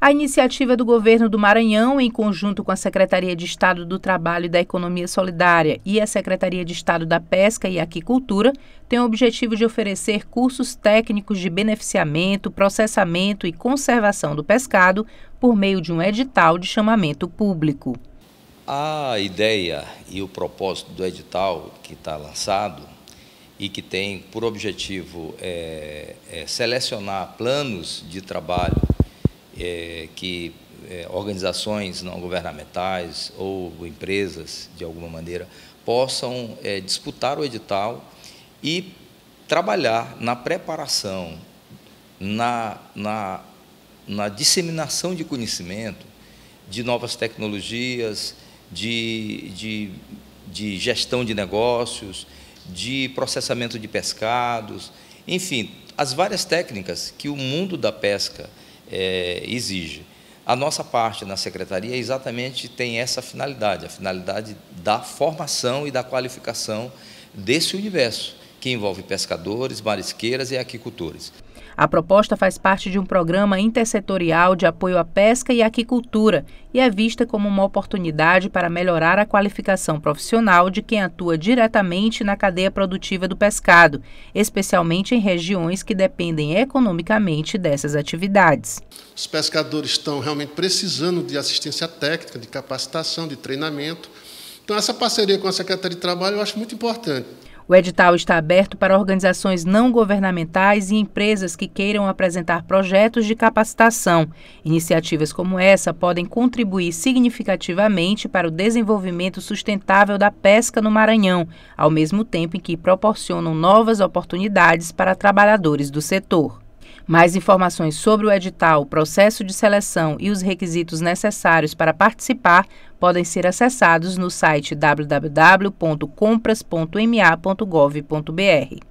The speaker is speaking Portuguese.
A iniciativa do governo do Maranhão, em conjunto com a Secretaria de Estado do Trabalho e da Economia Solidária e a Secretaria de Estado da Pesca e Aquicultura, tem o objetivo de oferecer cursos técnicos de beneficiamento, processamento e conservação do pescado por meio de um edital de chamamento público. A ideia e o propósito do edital que está lançado e que tem por objetivo é, é selecionar planos de trabalho é, que é, organizações não governamentais ou empresas, de alguma maneira, possam é, disputar o edital e trabalhar na preparação, na, na, na disseminação de conhecimento de novas tecnologias, de, de, de gestão de negócios, de processamento de pescados, enfim, as várias técnicas que o mundo da pesca é, exige. A nossa parte na secretaria exatamente tem essa finalidade, a finalidade da formação e da qualificação desse universo que envolve pescadores, marisqueiras e aquicultores. A proposta faz parte de um programa intersetorial de apoio à pesca e aquicultura e é vista como uma oportunidade para melhorar a qualificação profissional de quem atua diretamente na cadeia produtiva do pescado, especialmente em regiões que dependem economicamente dessas atividades. Os pescadores estão realmente precisando de assistência técnica, de capacitação, de treinamento. Então, essa parceria com a Secretaria de Trabalho eu acho muito importante. O edital está aberto para organizações não governamentais e empresas que queiram apresentar projetos de capacitação. Iniciativas como essa podem contribuir significativamente para o desenvolvimento sustentável da pesca no Maranhão, ao mesmo tempo em que proporcionam novas oportunidades para trabalhadores do setor. Mais informações sobre o edital, o processo de seleção e os requisitos necessários para participar podem ser acessados no site www.compras.ma.gov.br.